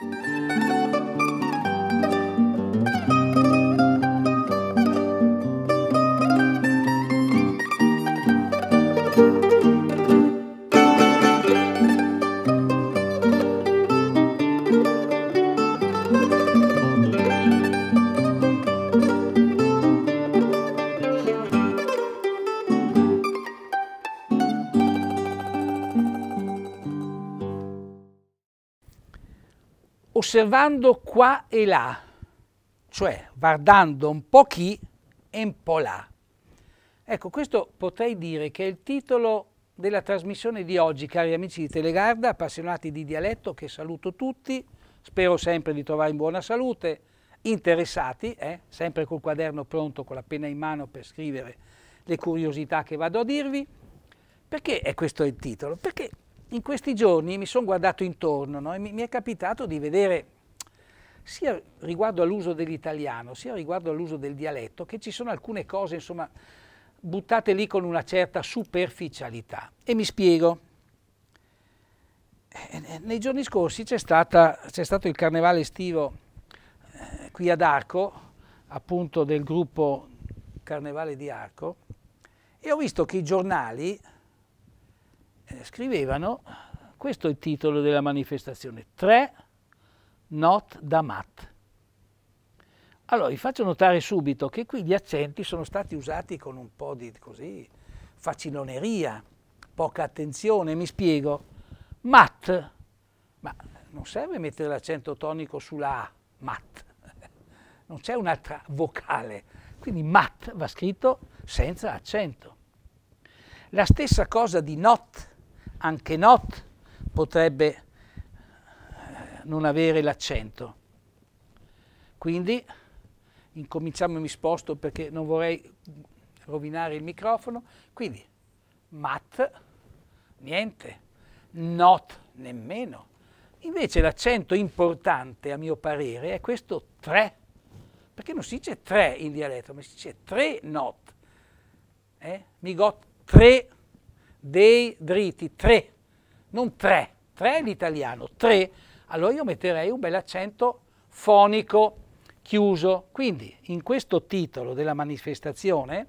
Thank you. osservando qua e là, cioè guardando un po' chi e un po' là. Ecco, questo potrei dire che è il titolo della trasmissione di oggi, cari amici di Telegarda, appassionati di dialetto, che saluto tutti, spero sempre di trovare in buona salute, interessati, eh, sempre col quaderno pronto, con la penna in mano per scrivere le curiosità che vado a dirvi. Perché è questo il titolo? Perché in questi giorni mi sono guardato intorno no? e mi, mi, è capitato di vedere sia riguardo all'uso dell'italiano sia riguardo all'uso del dialetto che ci sono alcune cose insomma buttate lì con una certa superficialità e mi spiego eh, eh, nei giorni scorsi c'è stato il carnevale estivo eh, qui ad Arco appunto del gruppo Carnevale di Arco e ho visto che i giornali eh, scrivevano, questo è il titolo della manifestazione, 3 not da mat. Allora, vi faccio notare subito che qui gli accenti sono stati usati con un po' di così, faciloneria, poca attenzione, mi spiego. Mat, ma non serve mettere l'accento tonico sulla A, mat. Non c'è un'altra vocale, quindi mat va scritto senza accento. La stessa cosa di not, anche not potrebbe eh, non avere l'accento. Quindi incominciamo, mi sposto perché non vorrei rovinare il microfono, quindi mat, niente, not, nemmeno. Invece l'accento importante, a mio parere, è questo tre, perché non si dice tre in dialetto, ma si dice tre not. Eh? Mi got tre dei dritti, tre, non tre, tre è l'italiano, tre, allora io metterei un bel accento fonico chiuso. Quindi in questo titolo della manifestazione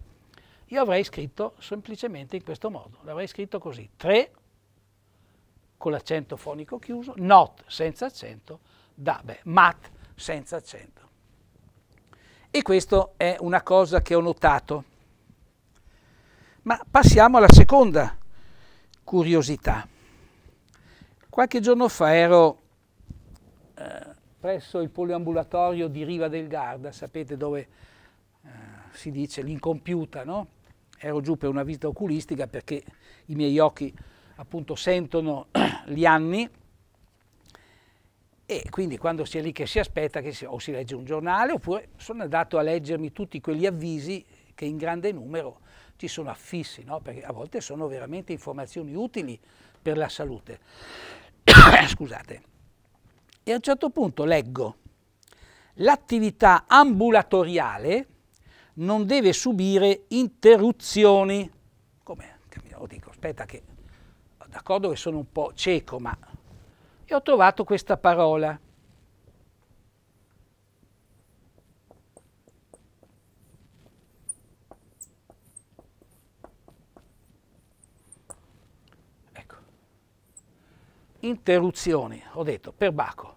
io avrei scritto semplicemente in questo modo, l'avrei scritto così, tre con l'accento fonico chiuso, not senza accento, da, beh, mat senza accento. E questa è una cosa che ho notato. Ma passiamo alla seconda curiosità. Qualche giorno fa ero eh, presso il poliambulatorio di Riva del Garda, sapete dove eh, si dice l'incompiuta, no? Ero giù per una visita oculistica perché i miei occhi appunto sentono gli anni e quindi quando si è lì che si aspetta che si, o si legge un giornale oppure sono andato a leggermi tutti quegli avvisi che in grande numero ci sono affissi, no? perché a volte sono veramente informazioni utili per la salute. Scusate. E a un certo punto leggo, l'attività ambulatoriale non deve subire interruzioni. Come? Io dico, aspetta che, d'accordo che sono un po' cieco, ma... E ho trovato questa parola, interruzioni, ho detto, per Baco.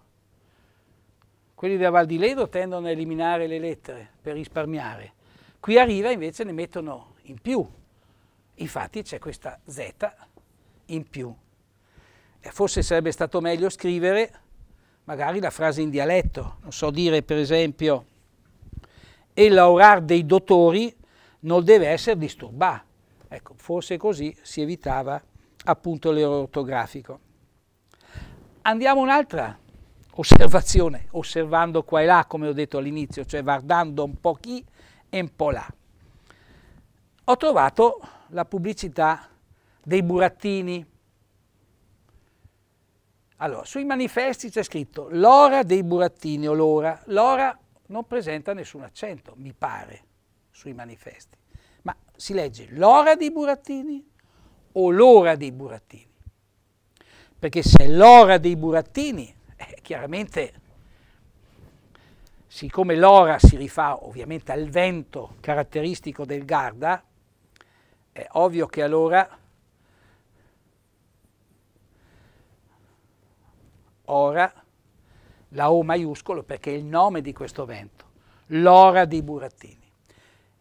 Quelli della Val di Ledo tendono a eliminare le lettere per risparmiare. Qui a Riva invece ne mettono in più. Infatti c'è questa Z in più. Eh, forse sarebbe stato meglio scrivere magari la frase in dialetto. Non so dire per esempio e laurar dei dottori non deve essere disturbato. Ecco, forse così si evitava appunto l'errore ortografico. Andiamo un'altra osservazione, osservando qua e là, come ho detto all'inizio, cioè guardando un po' chi e un po' là. Ho trovato la pubblicità dei burattini. Allora, sui manifesti c'è scritto l'ora dei burattini o l'ora. L'ora non presenta nessun accento, mi pare, sui manifesti. Ma si legge l'ora dei burattini o l'ora dei burattini? perché se è l'ora dei burattini, eh, chiaramente, siccome l'ora si rifà ovviamente al vento caratteristico del Garda, è ovvio che allora ora la O maiuscolo perché è il nome di questo vento, l'ora dei burattini.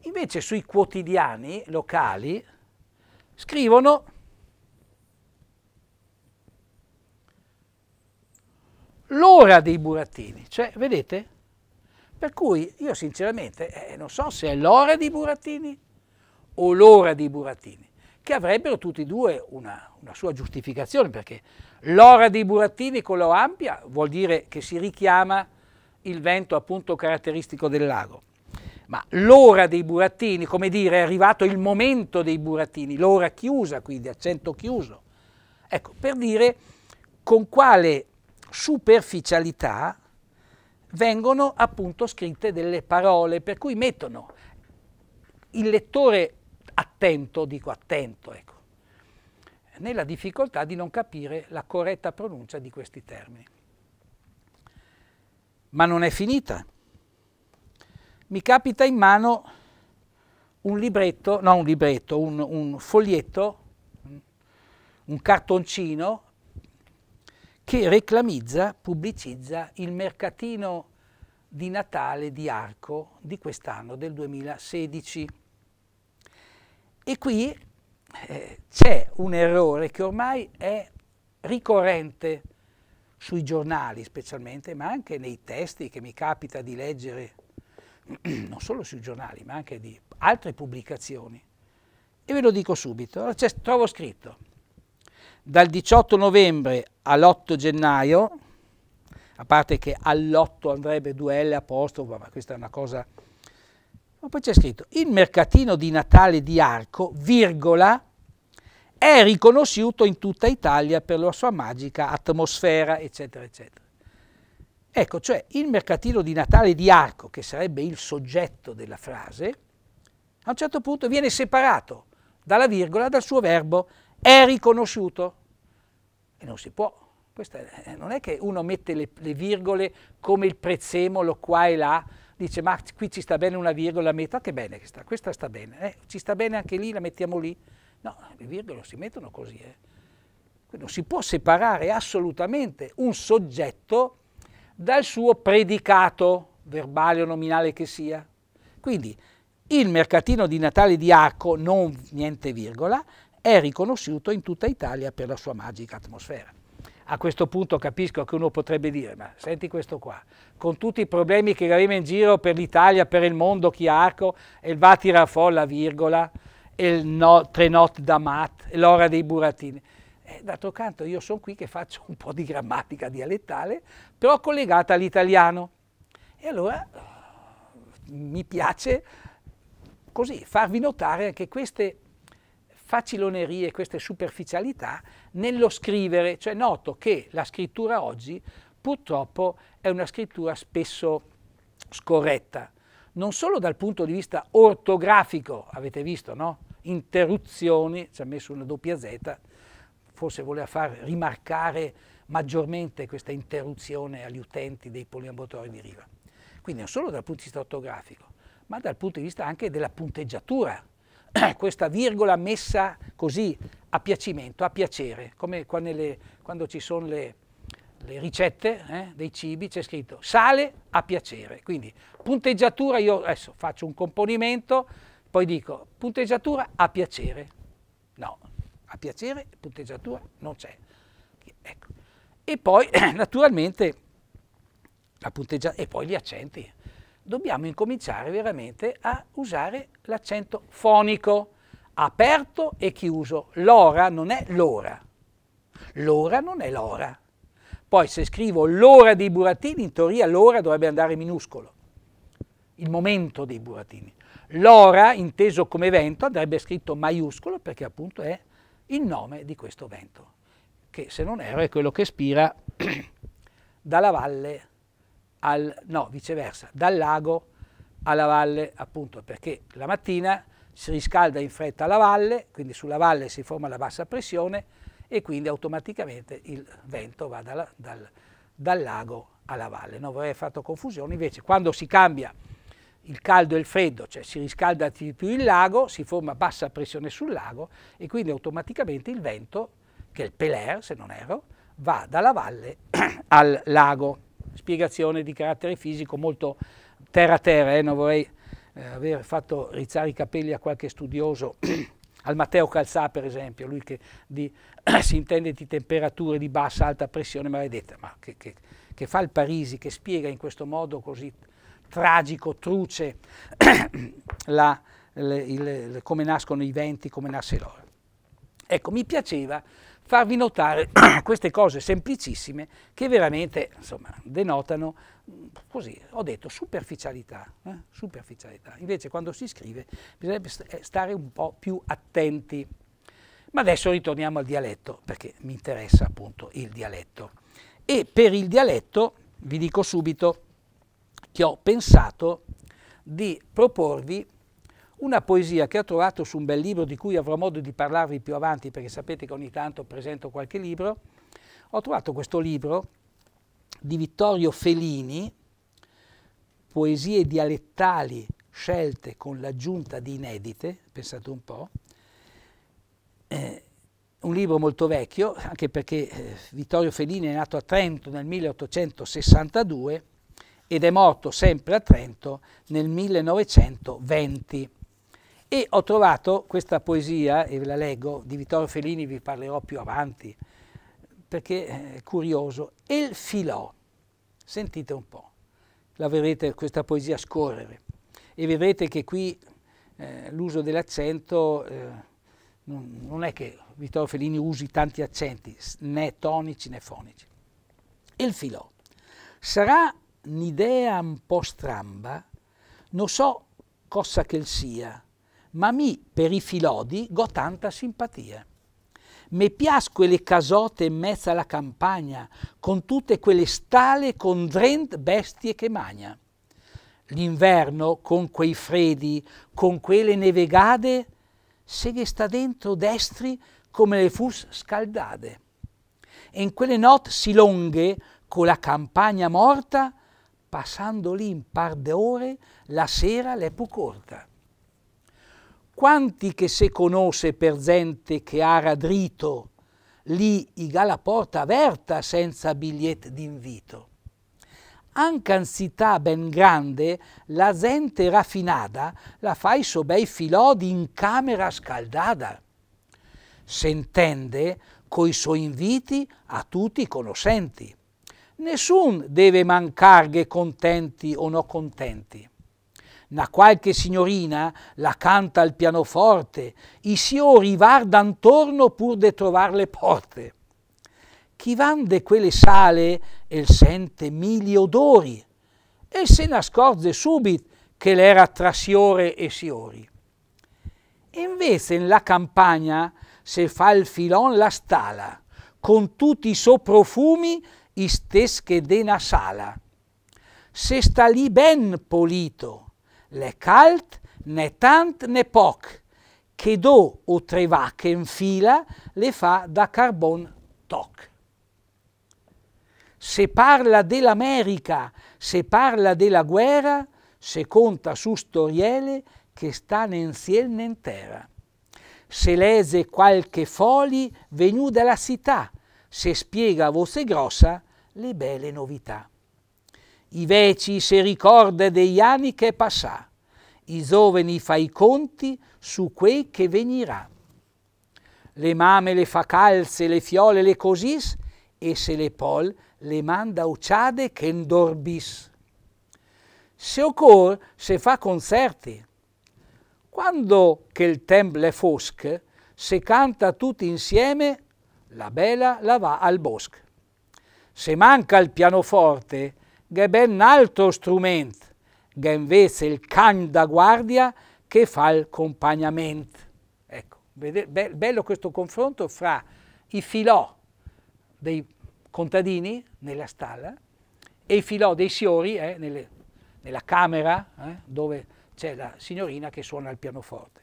Invece sui quotidiani locali scrivono l'ora dei burattini, cioè vedete? Per cui io sinceramente eh, non so se è l'ora dei burattini o l'ora dei burattini, che avrebbero tutti e due una, una sua giustificazione, perché l'ora dei burattini con la ampia vuol dire che si richiama il vento appunto caratteristico del lago. Ma l'ora dei burattini, come dire, è arrivato il momento dei burattini, l'ora chiusa, quindi accento chiuso. Ecco, per dire con quale superficialità vengono appunto scritte delle parole, per cui mettono il lettore attento, dico attento, ecco, nella difficoltà di non capire la corretta pronuncia di questi termini. Ma non è finita. Mi capita in mano un libretto, no un libretto, un, un foglietto, un cartoncino che reclamizza, pubblicizza il mercatino di Natale di Arco di quest'anno, del 2016. E qui eh, c'è un errore che ormai è ricorrente sui giornali specialmente, ma anche nei testi che mi capita di leggere, non solo sui giornali, ma anche di altre pubblicazioni. E ve lo dico subito, allora, trovo scritto, dal 18 novembre all'8 gennaio, a parte che all'8 andrebbe 2L a posto, ma questa è una cosa... Ma poi c'è scritto, il mercatino di Natale di Arco, virgola, è riconosciuto in tutta Italia per la sua magica atmosfera, eccetera, eccetera. Ecco, cioè il mercatino di Natale di Arco, che sarebbe il soggetto della frase, a un certo punto viene separato dalla virgola dal suo verbo, è riconosciuto. E non si può. Questa, eh, non è che uno mette le, le, virgole come il prezzemolo qua e là, dice ma qui ci sta bene una virgola, metto, ah, che bene che sta, questa sta bene, eh, ci sta bene anche lì, la mettiamo lì. No, le virgole si mettono così. Eh. Non si può separare assolutamente un soggetto dal suo predicato, verbale o nominale che sia. Quindi il mercatino di Natale di Arco, non niente virgola, è riconosciuto in tutta Italia per la sua magica atmosfera. A questo punto capisco che uno potrebbe dire, ma senti questo qua, con tutti i problemi che arriva in giro per l'Italia, per il mondo, chi arco, e il va tira folla, virgola, e il no, tre not da mat, l'ora dei burattini. Eh, d'altro canto io sono qui che faccio un po' di grammatica dialettale, però collegata all'italiano. E allora mi piace così farvi notare anche queste facilonerie, queste superficialità nello scrivere, cioè noto che la scrittura oggi purtroppo è una scrittura spesso scorretta, non solo dal punto di vista ortografico, avete visto, no? Interruzioni, ci ha messo una doppia Z, forse voleva far rimarcare maggiormente questa interruzione agli utenti dei poliambulantori di riva. Quindi non solo dal punto di vista ortografico, ma dal punto di vista anche della punteggiatura questa virgola messa così a piacimento, a piacere, come qua nelle, quando ci sono le, le ricette eh, dei cibi c'è scritto sale a piacere, quindi punteggiatura io adesso faccio un componimento, poi dico punteggiatura a piacere, no, a piacere punteggiatura non c'è, ecco. e poi naturalmente la punteggiatura, e poi gli accenti, dobbiamo incominciare veramente a usare l'accento fonico, aperto e chiuso. L'ora non è l'ora, l'ora non è l'ora. Poi se scrivo l'ora dei burattini, in teoria l'ora dovrebbe andare minuscolo, il momento dei burattini. L'ora, inteso come vento, andrebbe scritto maiuscolo perché appunto è il nome di questo vento, che se non erro è quello che spira dalla valle al, no, viceversa, dal lago alla valle, appunto perché la mattina si riscalda in fretta la valle, quindi sulla valle si forma la bassa pressione e quindi automaticamente il vento va dalla, dal, dal, lago alla valle. Non vorrei fatto confusione, invece quando si cambia il caldo e il freddo, cioè si riscalda di più il lago, si forma bassa pressione sul lago e quindi automaticamente il vento, che è il Peler se non erro, va dalla valle al lago spiegazione di carattere fisico molto terra terra, eh, non vorrei eh, aver fatto rizzare i capelli a qualche studioso, al Matteo Calzà per esempio, lui che di, si intende di temperature di bassa alta pressione maledetta, ma che, che, che fa il Parisi, che spiega in questo modo così tragico, truce, la, le, il, come nascono i venti, come nasce l'ora. Ecco, mi piaceva farvi notare queste cose semplicissime che veramente insomma, denotano, mm, così ho detto, superficialità, eh? superficialità. Invece quando si scrive bisognerebbe eh, stare un po' più attenti. Ma adesso ritorniamo al dialetto, perché mi interessa appunto il dialetto. E per il dialetto vi dico subito che ho pensato di proporvi una poesia che ho trovato su un bel libro di cui avrò modo di parlarvi più avanti perché sapete che ogni tanto presento qualche libro. Ho trovato questo libro di Vittorio Felini, Poesie dialettali scelte con l'aggiunta di inedite, pensate un po', eh, un libro molto vecchio, anche perché eh, Vittorio Felini è nato a Trento nel 1862 ed è morto sempre a Trento nel 1920. E ho trovato questa poesia, e ve la leggo, di Vittorio Fellini vi parlerò più avanti, perché è curioso. Il filò, sentite un po', la vedrete questa poesia scorrere e vedrete che qui eh, l'uso dell'accento eh, non, è che Vittorio Fellini usi tanti accenti, né tonici né fonici. Il filò. Sarà un'idea un po' stramba, non so cosa che sia, ma mi per i filodi go tanta simpatia. Me piasque le casote in mezzo alla campagna, con tutte quelle stale con drent bestie che magna. L'inverno, con quei freddi, con quelle nevegade, se ghe sta dentro destri come le fus scaldade. E in quelle not si longhe, con la campagna morta, passando lì in par d'ore, la sera l'è più corta quanti che se conosce per gente che ha radrito, lì i la porta aperta senza bigliet d'invito. Anche in città ben grande, la gente raffinada la fai so bei filodi in camera scaldata. S'intende coi suoi inviti a tutti i conoscenti. Nessun deve mancarghe contenti o no contenti una qualche signorina la canta al pianoforte, i siori vardan torno pur de trovar le porte. Chi van de quelle sale el sente mili odori e se n'ascorge subit che l'era tra siore e siori. E invece in la campagna se fa il filon la stala, con tutti i suoi profumi istesche de na sala. Se sta lì ben polito, le calt, né tant né poc, che do o tre vacche in fila le fa da carbon toc. Se parla dell'America, se parla della guerra, se conta su storiele che sta stanno insieme in terra. Se lese qualche foli venù dalla città, se spiega a voce grossa le belle novità i veci se ricorda degli anni che passà, i giovani fa i conti su quei che venirà. Le mame le fa calze, le fiole le cosis, e se le pol le manda uciade che indorbis. Se occorre, se fa concerti. Quando che il tempo è fosc, se canta tutti insieme, la bella la va al bosco. Se manca il pianoforte, che ben altro strumento, che invece il can da guardia che fa il compagnamento. Ecco, bello questo confronto fra i filò dei contadini nella stalla e i filò dei siori eh, nelle, nella camera eh, dove c'è la signorina che suona il pianoforte.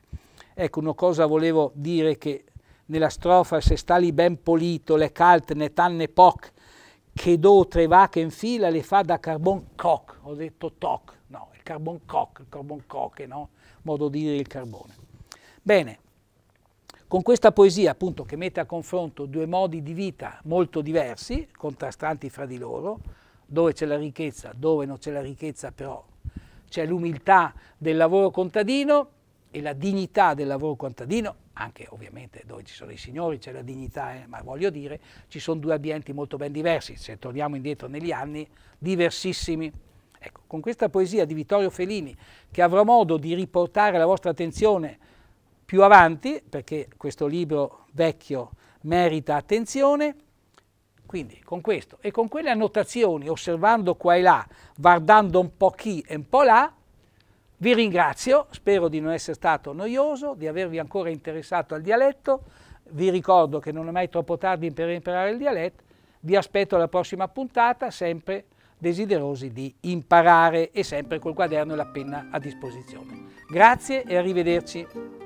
Ecco, una cosa volevo dire che nella strofa se stali ben polito, le calt, ne tanne poc, che do tre vacche in fila le fa da carbon coc, ho detto toc, no, il carbon coc, il carbon coche, no? Modo di dire il carbone. Bene, con questa poesia appunto che mette a confronto due modi di vita molto diversi, contrastanti fra di loro, dove c'è la ricchezza, dove non c'è la ricchezza però c'è l'umiltà del lavoro contadino, e la dignità del lavoro contadino, anche ovviamente dove ci sono i signori c'è la dignità, eh, ma voglio dire ci sono due ambienti molto ben diversi, se torniamo indietro negli anni, diversissimi. Ecco, con questa poesia di Vittorio Felini, che avrò modo di riportare alla vostra attenzione più avanti, perché questo libro vecchio merita attenzione, quindi con questo e con quelle annotazioni, osservando qua e là, guardando un po' chi e un po' là, vi ringrazio, spero di non essere stato noioso, di avervi ancora interessato al dialetto. Vi ricordo che non è mai troppo tardi per imparare il dialetto. Vi aspetto alla prossima puntata, sempre desiderosi di imparare e sempre col quaderno e la penna a disposizione. Grazie e arrivederci.